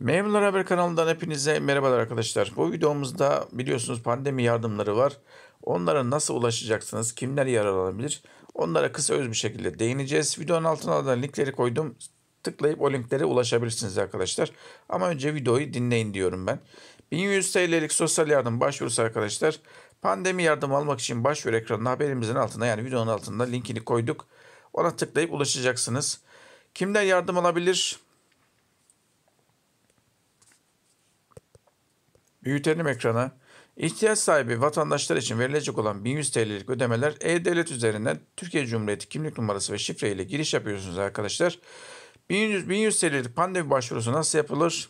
Memnunlar Haber kanalından hepinize merhabalar arkadaşlar. Bu videomuzda biliyorsunuz pandemi yardımları var. Onlara nasıl ulaşacaksınız? Kimler yararlanabilir? Onlara kısa öz bir şekilde değineceğiz. Videonun altına da linkleri koydum. Tıklayıp o linklere ulaşabilirsiniz arkadaşlar. Ama önce videoyu dinleyin diyorum ben. 1100 TL'lik sosyal yardım başvurusu arkadaşlar. Pandemi yardım almak için başvuru ekranına haberimizin altına yani videonun altında linkini koyduk. Ona tıklayıp ulaşacaksınız. Kimler yardım alabilir? Büyütelim ekranı, İhtiyaç sahibi vatandaşlar için verilecek olan 1100 TL'lik ödemeler E-Devlet üzerinden Türkiye Cumhuriyeti kimlik numarası ve şifre ile giriş yapıyorsunuz arkadaşlar. 1100, 1100 TL'lik pandemi başvurusu nasıl yapılır?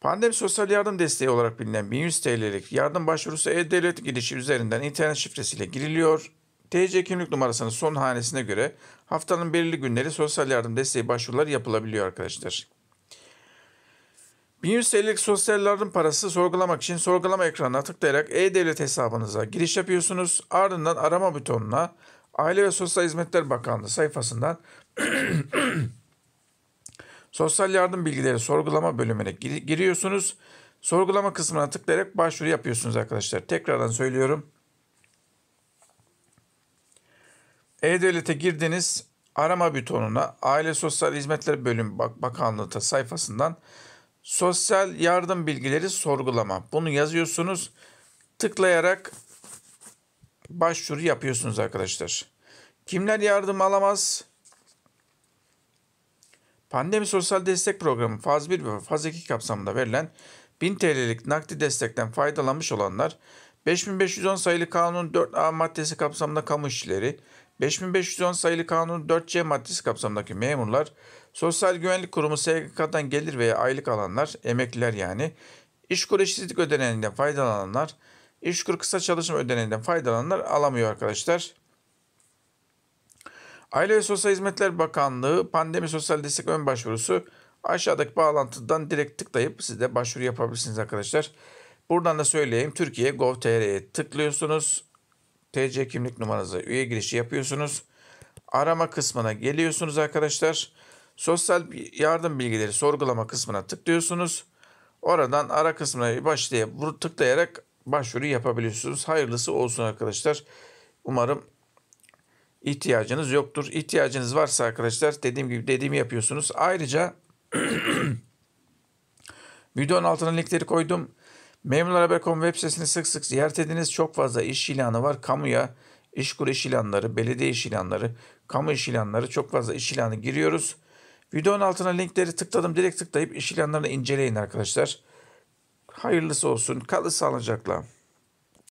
Pandemi sosyal yardım desteği olarak bilinen 1100 TL'lik yardım başvurusu E-Devlet girişi üzerinden internet şifresiyle giriliyor. TC kimlik numarasının son hanesine göre haftanın belirli günleri sosyal yardım desteği başvuruları yapılabiliyor arkadaşlar. 1100 TL'lik yardım parası sorgulamak için sorgulama ekranına tıklayarak E-Devlet hesabınıza giriş yapıyorsunuz. Ardından arama butonuna Aile ve Sosyal Hizmetler Bakanlığı sayfasından Sosyal yardım bilgileri sorgulama bölümüne giriyorsunuz. Sorgulama kısmına tıklayarak başvuru yapıyorsunuz arkadaşlar. Tekrardan söylüyorum. E-Devlet'e girdiniz. Arama butonuna Aile Sosyal Hizmetler Bölüm Bakanlığı sayfasından sosyal yardım bilgileri sorgulama. Bunu yazıyorsunuz. Tıklayarak başvuru yapıyorsunuz arkadaşlar. Kimler yardım alamaz? Pandemi Sosyal Destek Programı faz 1 ve faz 2 kapsamında verilen 1000 TL'lik nakdi destekten faydalanmış olanlar 5510 sayılı kanunun 4A maddesi kapsamında kamu işçileri, 5510 sayılı kanunun 4C maddesi kapsamındaki memurlar, Sosyal Güvenlik Kurumu SGK'dan gelir veya aylık alanlar, emekliler yani, işkur eşitsizlik ödeneğinden faydalananlar, işkur kısa çalışma ödeneğinden faydalananlar alamıyor arkadaşlar. Aile ve Sosyal Hizmetler Bakanlığı pandemi sosyal destek ön başvurusu aşağıdaki bağlantıdan direkt tıklayıp siz de başvuru yapabilirsiniz arkadaşlar. Buradan da söyleyeyim Türkiye Gov.tr'ye tıklıyorsunuz. TC kimlik numaranızı üye girişi yapıyorsunuz. Arama kısmına geliyorsunuz arkadaşlar. Sosyal yardım bilgileri sorgulama kısmına tıklıyorsunuz. Oradan ara kısmına başlayıp tıklayarak başvuru yapabiliyorsunuz. Hayırlısı olsun arkadaşlar. Umarım ihtiyacınız yoktur. İhtiyacınız varsa arkadaşlar dediğim gibi dediğimi yapıyorsunuz. Ayrıca videonun altına linkleri koydum. Memurlar.com web sitesini sık sık ziyaret ediniz. Çok fazla iş ilanı var. Kamuya, işkur iş ilanları, belediye iş ilanları, kamu iş ilanları çok fazla iş ilanı giriyoruz. Videonun altına linkleri tıkladım. Direkt tıklayıp iş ilanlarını inceleyin arkadaşlar. Hayırlısı olsun. Kalı sağlıcakla.